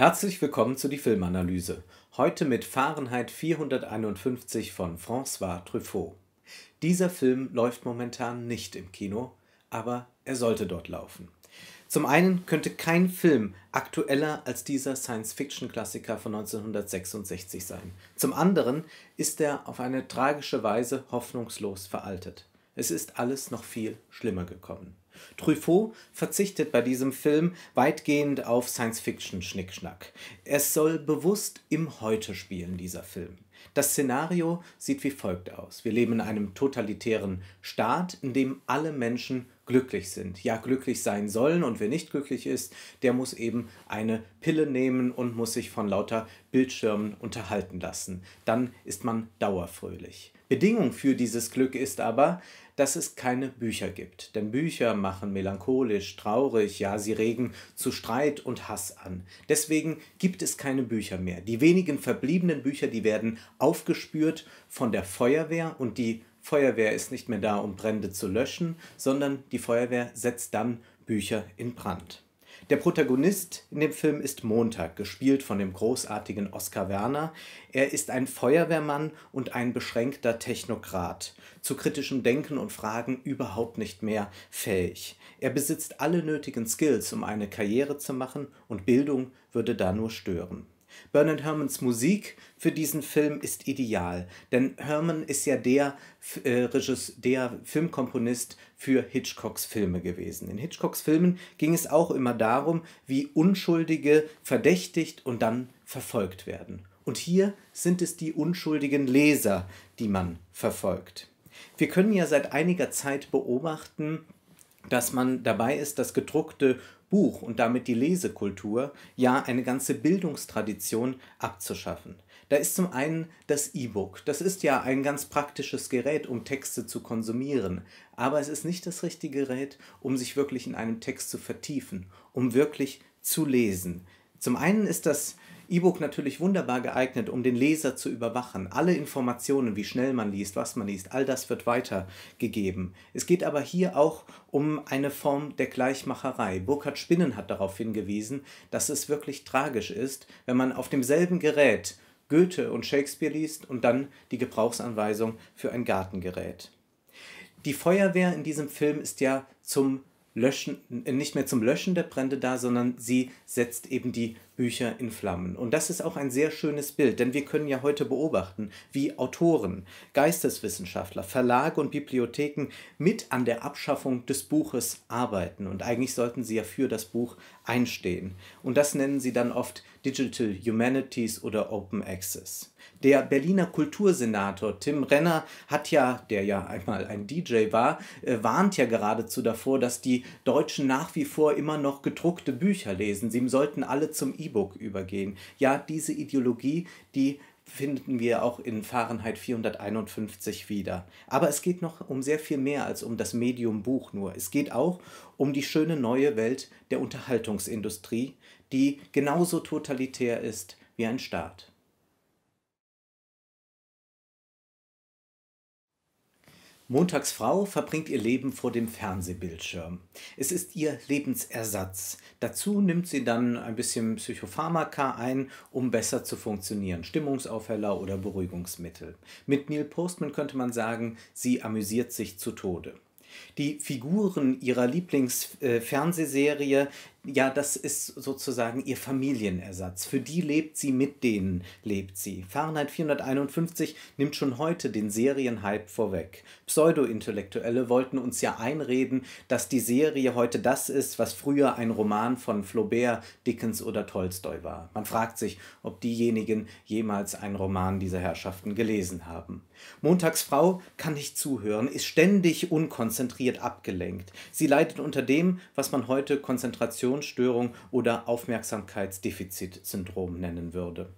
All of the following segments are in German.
Herzlich willkommen zu die Filmanalyse. Heute mit Fahrenheit 451 von François Truffaut. Dieser Film läuft momentan nicht im Kino, aber er sollte dort laufen. Zum einen könnte kein Film aktueller als dieser Science-Fiction-Klassiker von 1966 sein. Zum anderen ist er auf eine tragische Weise hoffnungslos veraltet. Es ist alles noch viel schlimmer gekommen. Truffaut verzichtet bei diesem Film weitgehend auf Science-Fiction-Schnickschnack. Es soll bewusst im Heute spielen, dieser Film. Das Szenario sieht wie folgt aus. Wir leben in einem totalitären Staat, in dem alle Menschen glücklich sind. Ja, glücklich sein sollen und wer nicht glücklich ist, der muss eben eine Pille nehmen und muss sich von lauter Bildschirmen unterhalten lassen. Dann ist man dauerfröhlich. Bedingung für dieses Glück ist aber, dass es keine Bücher gibt. Denn Bücher machen melancholisch, traurig, ja, sie regen zu Streit und Hass an. Deswegen gibt es keine Bücher mehr. Die wenigen verbliebenen Bücher, die werden aufgespürt von der Feuerwehr und die Feuerwehr ist nicht mehr da, um Brände zu löschen, sondern die Feuerwehr setzt dann Bücher in Brand. Der Protagonist in dem Film ist Montag, gespielt von dem großartigen Oskar Werner. Er ist ein Feuerwehrmann und ein beschränkter Technokrat, zu kritischem Denken und Fragen überhaupt nicht mehr fähig. Er besitzt alle nötigen Skills, um eine Karriere zu machen, und Bildung würde da nur stören. Bernard Herrmanns Musik für diesen Film ist ideal, denn Herrmann ist ja der, äh, der Filmkomponist für Hitchcocks Filme gewesen. In Hitchcocks Filmen ging es auch immer darum, wie Unschuldige verdächtigt und dann verfolgt werden. Und hier sind es die unschuldigen Leser, die man verfolgt. Wir können ja seit einiger Zeit beobachten, dass man dabei ist, das gedruckte Buch und damit die Lesekultur, ja eine ganze Bildungstradition abzuschaffen. Da ist zum einen das E-Book. Das ist ja ein ganz praktisches Gerät, um Texte zu konsumieren. Aber es ist nicht das richtige Gerät, um sich wirklich in einem Text zu vertiefen, um wirklich zu lesen. Zum einen ist das E-Book natürlich wunderbar geeignet, um den Leser zu überwachen. Alle Informationen, wie schnell man liest, was man liest, all das wird weitergegeben. Es geht aber hier auch um eine Form der Gleichmacherei. Burkhard Spinnen hat darauf hingewiesen, dass es wirklich tragisch ist, wenn man auf demselben Gerät Goethe und Shakespeare liest und dann die Gebrauchsanweisung für ein Gartengerät. Die Feuerwehr in diesem Film ist ja zum Löschen, äh, nicht mehr zum Löschen der Brände da, sondern sie setzt eben die Bücher in Flammen. Und das ist auch ein sehr schönes Bild, denn wir können ja heute beobachten, wie Autoren, Geisteswissenschaftler, Verlage und Bibliotheken mit an der Abschaffung des Buches arbeiten. Und eigentlich sollten sie ja für das Buch einstehen. Und das nennen sie dann oft Digital Humanities oder Open Access. Der Berliner Kultursenator Tim Renner hat ja, der ja einmal ein DJ war, äh, warnt ja geradezu davor, dass die Deutschen nach wie vor immer noch gedruckte Bücher lesen. Sie sollten alle zum e E-Book übergehen. Ja, diese Ideologie, die finden wir auch in Fahrenheit 451 wieder. Aber es geht noch um sehr viel mehr als um das Medium Buch nur. Es geht auch um die schöne neue Welt der Unterhaltungsindustrie, die genauso totalitär ist wie ein Staat. Montags Frau verbringt ihr Leben vor dem Fernsehbildschirm. Es ist ihr Lebensersatz. Dazu nimmt sie dann ein bisschen Psychopharmaka ein, um besser zu funktionieren. Stimmungsaufheller oder Beruhigungsmittel. Mit Neil Postman könnte man sagen, sie amüsiert sich zu Tode. Die Figuren ihrer Lieblingsfernsehserie äh, ja, das ist sozusagen ihr Familienersatz. Für die lebt sie, mit denen lebt sie. Fahrenheit 451 nimmt schon heute den Serienhype vorweg. Pseudo-Intellektuelle wollten uns ja einreden, dass die Serie heute das ist, was früher ein Roman von Flaubert, Dickens oder Tolstoi war. Man fragt sich, ob diejenigen jemals einen Roman dieser Herrschaften gelesen haben. Montagsfrau kann nicht zuhören, ist ständig unkonzentriert abgelenkt. Sie leidet unter dem, was man heute Konzentration Konzentrationsstörung oder Aufmerksamkeitsdefizitsyndrom nennen würde.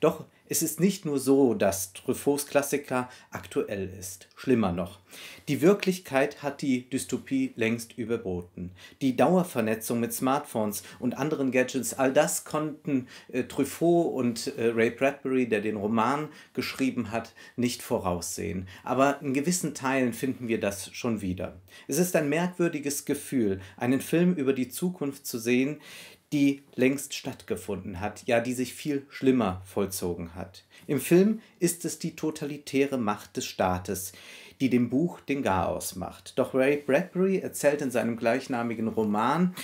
Doch es ist nicht nur so, dass Truffauts Klassiker aktuell ist. Schlimmer noch. Die Wirklichkeit hat die Dystopie längst überboten. Die Dauervernetzung mit Smartphones und anderen Gadgets, all das konnten äh, Truffaut und äh, Ray Bradbury, der den Roman geschrieben hat, nicht voraussehen. Aber in gewissen Teilen finden wir das schon wieder. Es ist ein merkwürdiges Gefühl, einen Film über die Zukunft zu sehen, die längst stattgefunden hat, ja, die sich viel schlimmer vollzogen hat. Im Film ist es die totalitäre Macht des Staates, die dem Buch den Garaus macht. Doch Ray Bradbury erzählt in seinem gleichnamigen Roman,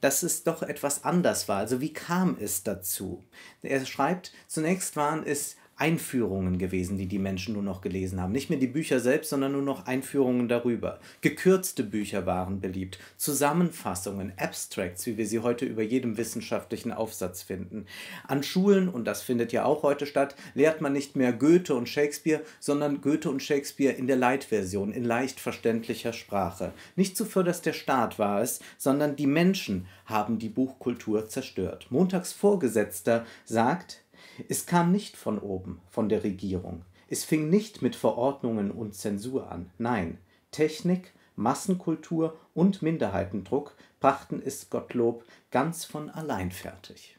dass es doch etwas anders war. Also wie kam es dazu? Er schreibt, zunächst waren es Einführungen gewesen, die die Menschen nur noch gelesen haben. Nicht mehr die Bücher selbst, sondern nur noch Einführungen darüber. Gekürzte Bücher waren beliebt, Zusammenfassungen, Abstracts, wie wir sie heute über jedem wissenschaftlichen Aufsatz finden. An Schulen, und das findet ja auch heute statt, lehrt man nicht mehr Goethe und Shakespeare, sondern Goethe und Shakespeare in der Leitversion, in leicht verständlicher Sprache. Nicht zuvörderst der Staat war es, sondern die Menschen haben die Buchkultur zerstört. Montags Vorgesetzter sagt, es kam nicht von oben, von der Regierung. Es fing nicht mit Verordnungen und Zensur an. Nein, Technik, Massenkultur und Minderheitendruck brachten es Gottlob ganz von allein fertig.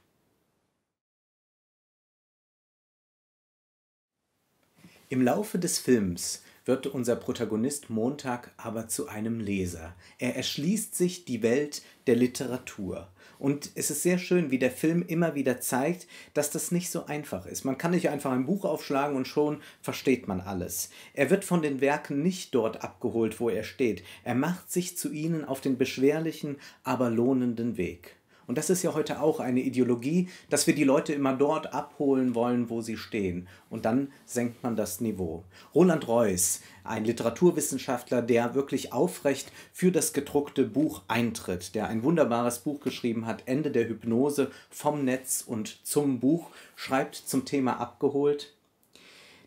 Im Laufe des Films wird unser Protagonist Montag aber zu einem Leser. Er erschließt sich die Welt der Literatur. Und es ist sehr schön, wie der Film immer wieder zeigt, dass das nicht so einfach ist. Man kann nicht einfach ein Buch aufschlagen und schon versteht man alles. Er wird von den Werken nicht dort abgeholt, wo er steht. Er macht sich zu ihnen auf den beschwerlichen, aber lohnenden Weg. Und das ist ja heute auch eine Ideologie, dass wir die Leute immer dort abholen wollen, wo sie stehen. Und dann senkt man das Niveau. Roland Reuss, ein Literaturwissenschaftler, der wirklich aufrecht für das gedruckte Buch eintritt, der ein wunderbares Buch geschrieben hat, Ende der Hypnose vom Netz und zum Buch, schreibt zum Thema abgeholt.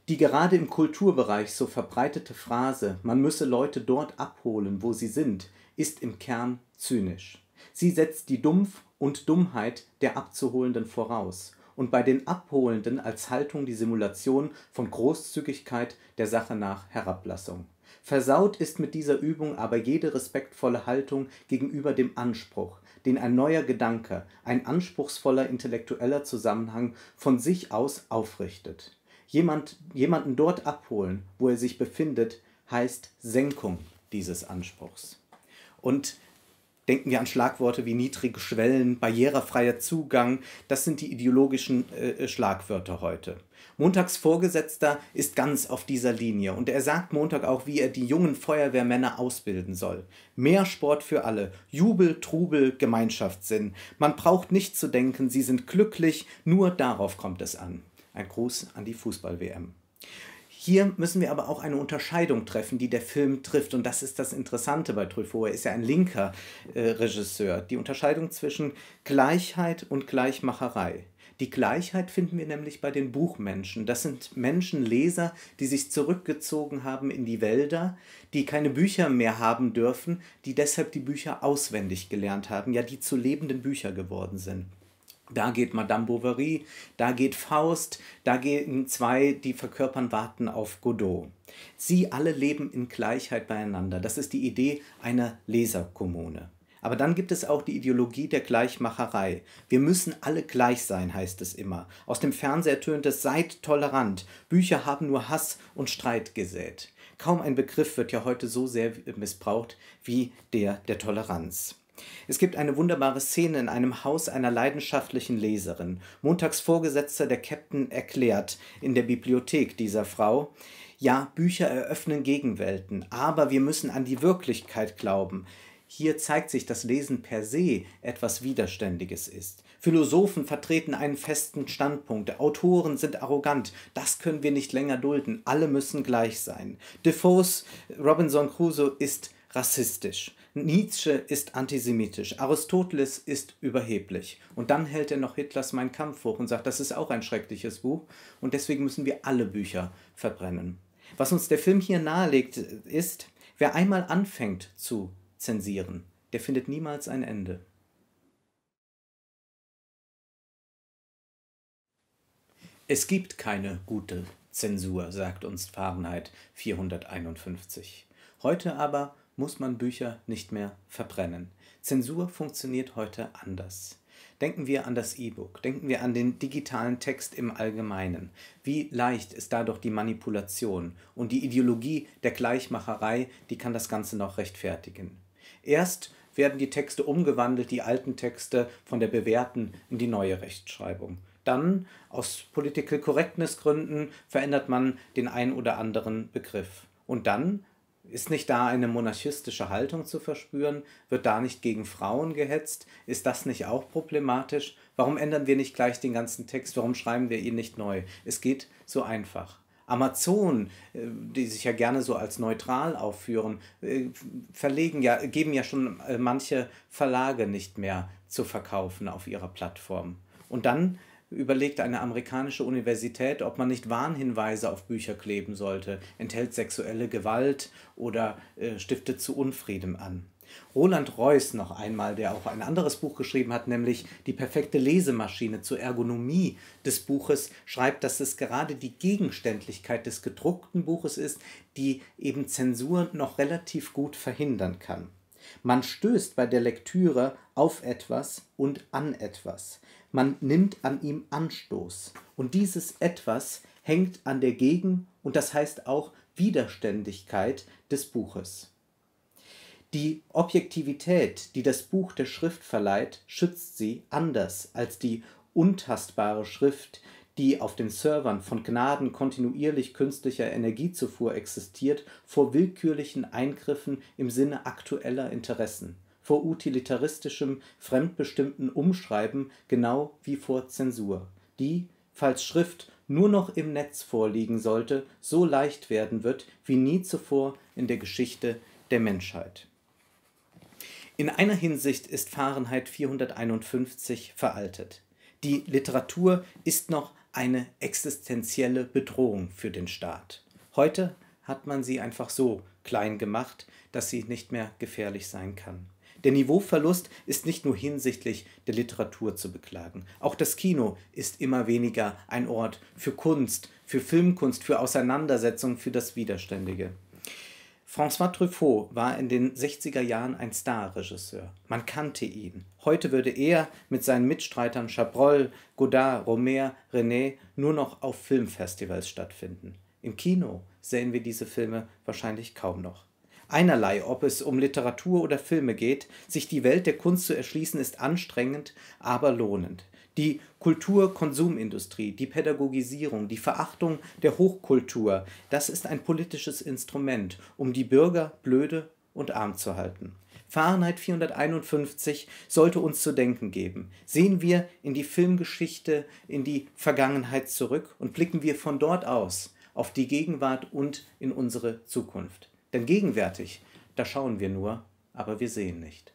Die gerade im Kulturbereich so verbreitete Phrase, man müsse Leute dort abholen, wo sie sind, ist im Kern zynisch. Sie setzt die Dumpf und Dummheit der Abzuholenden voraus und bei den Abholenden als Haltung die Simulation von Großzügigkeit, der Sache nach Herablassung. Versaut ist mit dieser Übung aber jede respektvolle Haltung gegenüber dem Anspruch, den ein neuer Gedanke, ein anspruchsvoller intellektueller Zusammenhang von sich aus aufrichtet. Jemand, jemanden dort abholen, wo er sich befindet, heißt Senkung dieses Anspruchs. Und Denken wir an Schlagworte wie niedrige Schwellen, barrierefreier Zugang. Das sind die ideologischen äh, äh, Schlagwörter heute. Montags Vorgesetzter ist ganz auf dieser Linie und er sagt Montag auch, wie er die jungen Feuerwehrmänner ausbilden soll. Mehr Sport für alle, Jubel, Trubel, Gemeinschaftssinn. Man braucht nicht zu denken, sie sind glücklich, nur darauf kommt es an. Ein Gruß an die Fußball-WM. Hier müssen wir aber auch eine Unterscheidung treffen, die der Film trifft. Und das ist das Interessante bei Truffaut. Er ist ja ein linker äh, Regisseur. Die Unterscheidung zwischen Gleichheit und Gleichmacherei. Die Gleichheit finden wir nämlich bei den Buchmenschen. Das sind Menschen, Leser, die sich zurückgezogen haben in die Wälder, die keine Bücher mehr haben dürfen, die deshalb die Bücher auswendig gelernt haben, ja, die zu lebenden Bücher geworden sind. Da geht Madame Bovary, da geht Faust, da gehen zwei, die verkörpern Warten auf Godot. Sie alle leben in Gleichheit beieinander. Das ist die Idee einer Leserkommune. Aber dann gibt es auch die Ideologie der Gleichmacherei. Wir müssen alle gleich sein, heißt es immer. Aus dem Fernseher tönt es, seid tolerant. Bücher haben nur Hass und Streit gesät. Kaum ein Begriff wird ja heute so sehr missbraucht wie der der Toleranz. Es gibt eine wunderbare Szene in einem Haus einer leidenschaftlichen Leserin. Montags Vorgesetzter der Captain erklärt in der Bibliothek dieser Frau, ja, Bücher eröffnen Gegenwelten, aber wir müssen an die Wirklichkeit glauben. Hier zeigt sich, dass Lesen per se etwas Widerständiges ist. Philosophen vertreten einen festen Standpunkt, Autoren sind arrogant, das können wir nicht länger dulden, alle müssen gleich sein. Defoes Robinson Crusoe ist rassistisch. Nietzsche ist antisemitisch, Aristoteles ist überheblich. Und dann hält er noch Hitlers Mein Kampf hoch und sagt, das ist auch ein schreckliches Buch und deswegen müssen wir alle Bücher verbrennen. Was uns der Film hier nahelegt, ist, wer einmal anfängt zu zensieren, der findet niemals ein Ende. Es gibt keine gute Zensur, sagt uns Fahrenheit 451. Heute aber muss man Bücher nicht mehr verbrennen. Zensur funktioniert heute anders. Denken wir an das E-Book, denken wir an den digitalen Text im Allgemeinen. Wie leicht ist dadurch die Manipulation und die Ideologie der Gleichmacherei, die kann das Ganze noch rechtfertigen. Erst werden die Texte umgewandelt, die alten Texte von der bewährten in die neue Rechtschreibung. Dann, aus Political Correctness Gründen, verändert man den ein oder anderen Begriff. Und dann ist nicht da eine monarchistische Haltung zu verspüren? Wird da nicht gegen Frauen gehetzt? Ist das nicht auch problematisch? Warum ändern wir nicht gleich den ganzen Text? Warum schreiben wir ihn nicht neu? Es geht so einfach. Amazon, äh, die sich ja gerne so als neutral aufführen, äh, verlegen ja, geben ja schon äh, manche Verlage nicht mehr zu verkaufen auf ihrer Plattform. Und dann überlegt eine amerikanische Universität, ob man nicht Warnhinweise auf Bücher kleben sollte, enthält sexuelle Gewalt oder äh, stiftet zu Unfrieden an. Roland Reuss noch einmal, der auch ein anderes Buch geschrieben hat, nämlich Die perfekte Lesemaschine zur Ergonomie des Buches, schreibt, dass es gerade die Gegenständlichkeit des gedruckten Buches ist, die eben Zensur noch relativ gut verhindern kann. Man stößt bei der Lektüre auf etwas und an etwas man nimmt an ihm Anstoß. Und dieses etwas hängt an der Gegen- und das heißt auch Widerständigkeit des Buches. Die Objektivität, die das Buch der Schrift verleiht, schützt sie anders als die untastbare Schrift, die auf den Servern von Gnaden kontinuierlich künstlicher Energiezufuhr existiert, vor willkürlichen Eingriffen im Sinne aktueller Interessen vor utilitaristischem, fremdbestimmten Umschreiben genau wie vor Zensur, die, falls Schrift nur noch im Netz vorliegen sollte, so leicht werden wird wie nie zuvor in der Geschichte der Menschheit. In einer Hinsicht ist Fahrenheit 451 veraltet. Die Literatur ist noch eine existenzielle Bedrohung für den Staat. Heute hat man sie einfach so klein gemacht, dass sie nicht mehr gefährlich sein kann. Der Niveauverlust ist nicht nur hinsichtlich der Literatur zu beklagen. Auch das Kino ist immer weniger ein Ort für Kunst, für Filmkunst, für Auseinandersetzung, für das Widerständige. François Truffaut war in den 60er Jahren ein Starregisseur. Man kannte ihn. Heute würde er mit seinen Mitstreitern Chabrol, Godard, Romer, René nur noch auf Filmfestivals stattfinden. Im Kino sehen wir diese Filme wahrscheinlich kaum noch. Einerlei, ob es um Literatur oder Filme geht, sich die Welt der Kunst zu erschließen, ist anstrengend, aber lohnend. Die Kultur-Konsumindustrie, die Pädagogisierung, die Verachtung der Hochkultur, das ist ein politisches Instrument, um die Bürger blöde und arm zu halten. Fahrenheit 451 sollte uns zu denken geben. Sehen wir in die Filmgeschichte, in die Vergangenheit zurück und blicken wir von dort aus auf die Gegenwart und in unsere Zukunft. Denn gegenwärtig, da schauen wir nur, aber wir sehen nicht.